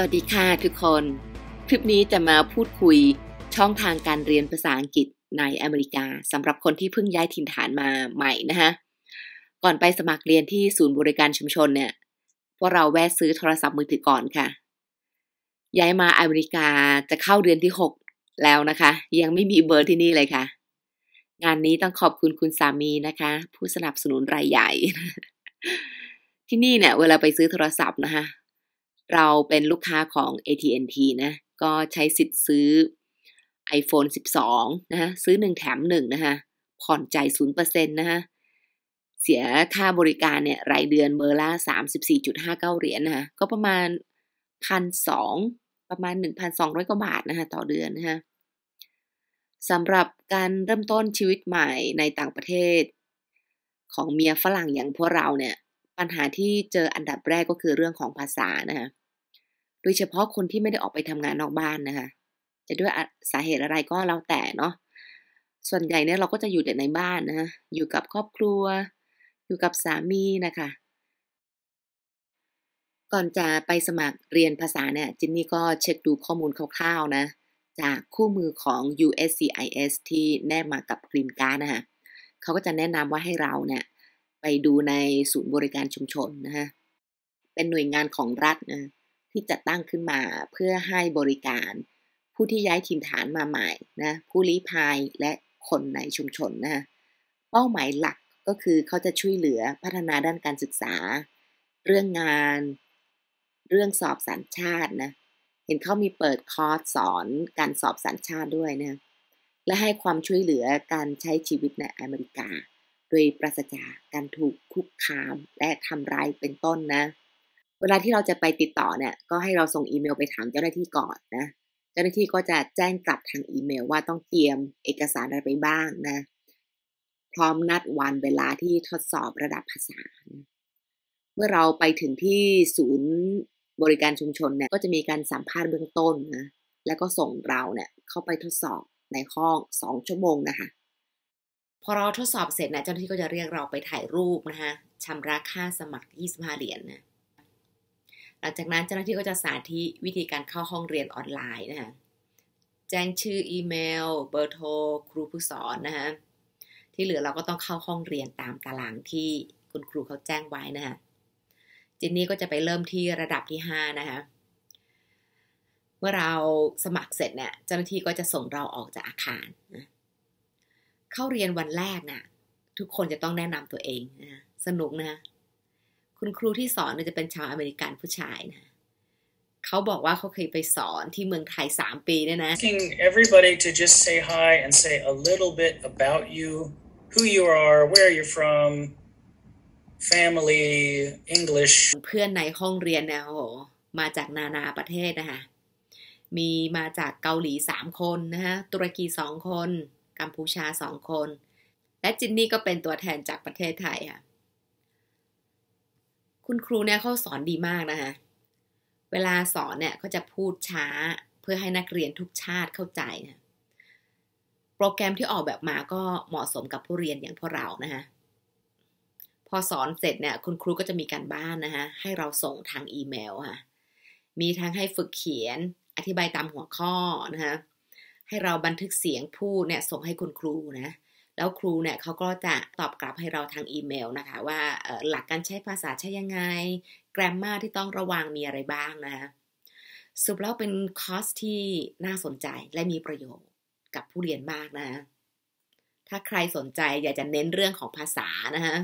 สวัสดีค่ะทุกคน คลิปนี้จะมาพูดคุยช่องทางการเรียนภาษาอังกฤษในอเมริกาสำหรับคนที่เพิ่งย้ายถิ่นฐานมาใหม่นะคะ ก่อนไปสมัครเรียนที่ศูนย์บริการชุมชนเนี่ยพวกเราแวะซื้อโทรศัพท์มือถือก่อนค่ะ ย้ายมาอเมริกาจะเข้าเดือนที่ 6 แล้วนะคะ ยังไม่มีเบอร์ที่นี่เลยค่ะ งานนี้ต้องขอบคุณคุณสามีนะคะ ผู้สนับสนุนรายใหญ่ ที่นี่เนี่ยเวลาไปซื้อโทรศัพท์นะคะเราเป็นลูกค้าของ AT&T นะ ก็ใช้สิทธิ์ซื้อ iPhone 12 นะฮะ ซื้อ 1 แถม1นะคะผ่อนใจ0%นะคะเสียค่าบริการเนี่ยรายเดือนเบอร์ละ34.59 เหรียญนนะคะก็ประมาณ 1,200 ประมาณ 1,200 กว่าบาทนะคะต่อเดือนนะคะสำหรับการเริ่มต้นชีวิตใหม่ในต่างประเทศของเมียฝรั่งอย่างพวกเราเนี่ย ปัญหาที่เจออันดับแรกก็คือเรื่องของภาษานะคะโดยเฉพาะคนที่ไม่ได้ออกไปทำงานนอกบ้านนะคะ จะด้วยสาเหตุอะไรก็แล้วแต่เนาะ ส่วนใหญ่เนี่ยเราก็จะอยู่แต่ในบ้านนะคะอยู่กับครอบครัว อยู่กับสามีนะคะ ก่อนจะไปสมัครเรียนภาษาเนี่ย จินนี่ก็เช็คดูข้อมูลคร่าว ๆ นะ จากคู่มือของ USCIS ที่แนบมากับกรีนการ์ดนะคะเขาก็จะแนะนำว่าให้เราเนี่ย ไปดูในศูนย์บริการชุมชนนะคะเป็นหน่วยงานของรัฐนะที่จัดตั้งขึ้นมาเพื่อให้บริการ ผู้ที่ย้ายถิ่นฐานมาใหม่นะผู้ลี้ภัยและคนในชุมชนนะเป้าหมายหลักก็คือเขาจะช่วยเหลือพัฒนาด้านการศึกษา เรื่องงาน เรื่องสอบสัญชาตินะ เห็นเขามีเปิดคอร์สสอนการสอบสัญชาติด้วยนะและให้ความช่วยเหลือการใช้ชีวิตในอเมริกา โดยปราศจากการถูกคุกคามและทำร้ายเป็นต้นนะเวลาที่เราจะไปติดต่อเนี่ยก็ให้เราส่งอีเมลไปถามเจ้าหน้าที่ก่อนนะ เจ้าหน้าที่ก็จะแจ้งกลับทางอีเมลว่าต้องเตรียมเอกสารอะไรไปบ้างนะ พร้อมนัดวันเวลาที่ทดสอบระดับภาษา เมื่อเราไปถึงที่ศูนย์บริการชุมชนเนี่ยก็จะมีการสัมภาษณ์เบื้องต้นนะ แล้วก็ส่งเราเนี่ยเข้าไปทดสอบในห้องสองชั่วโมงนะคะ พอเราทดสอบเสร็จนะเจ้าหน้าที่ก็จะเรียกเราไปถ่ายรูปนะคะชำระค่าสมัคร25เหรียญนนะหลังจากนั้นเจ้าหน้าที่ก็จะสาธิตวิธีการเข้าห้องเรียนออนไลน์นะคะแจ้งชื่ออีเมลเบอร์โทรครูผู้สอนนะคะที่เหลือเราก็ต้องเข้าห้องเรียนตามตารางที่คุณครูเขาแจ้งไว้นะคะจินนี่ก็จะไปเริ่มที่ระดับที่ 5 นะคะ เมื่อเราสมัครเสร็จเนี่ยเจ้าหน้าที่ก็จะส่งเราออกจากอาคารนะเข้าเรียนวันแรกนะ่ะทุกคนจะต้องแนะนำตัวเองนะสนุกนะคุณครูที่สอนจะเป็นชาวอเมริกันผู้ชายนะ เขาบอกว่าเขาเคยไปสอนที่เมืองไทย 3 ปีเนียนะ asking everybody to just say hi and say a little bit about you who you are where you're from family English เพื่อนในห้องเรียนนะโหมาจากนานาประเทศนะคะ มีมาจากเกาหลี 3 คนนะฮะ ตุรกี 2 คน กัมพูชา 2 คน และจินนี่ก็เป็นตัวแทนจากประเทศไทยค่ะคุณครูเนี่ยเขาสอนดีมากนะคะ เวลาสอนเนี่ยเขาจะพูดช้าเพื่อให้นักเรียนทุกชาติเข้าใจนะโปรแกรมที่ออกแบบมาก็เหมาะสมกับผู้เรียนอย่างพวกเรานะคะพอสอนเสร็จเนี่ยคุณครูก็จะมีการบ้านนะคะให้เราส่งทางอีเมลค่ะ มีทางให้ฝึกเขียนอธิบายตามหัวข้อนะคะให้เราบันทึกเสียงพูดเนี่ยส่งให้คุณครูนะแล้วครูเนี่ยเขาก็จะตอบกลับให้เราทางอีเมลนะคะว่าหลักการใช้ภาษาใช้ยังไง แกรมมาที่ต้องระวังมีอะไรบ้างนะคะสุดแล้วเป็นคอร์สที่น่าสนใจและมีประโยชน์กับผู้เรียนมากนะถ้าใครสนใจอยากจะเน้นเรื่องของภาษานะคะ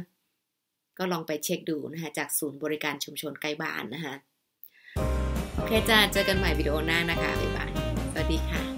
ก็ลองไปเช็คดูนะคะจากศูนย์บริการชุมชนใกล้บ้านนะคะโอเคจ้าเจอกันใหม่วิดีโอหน้านะคะบ๊ายบาย สวัสดีค่ะ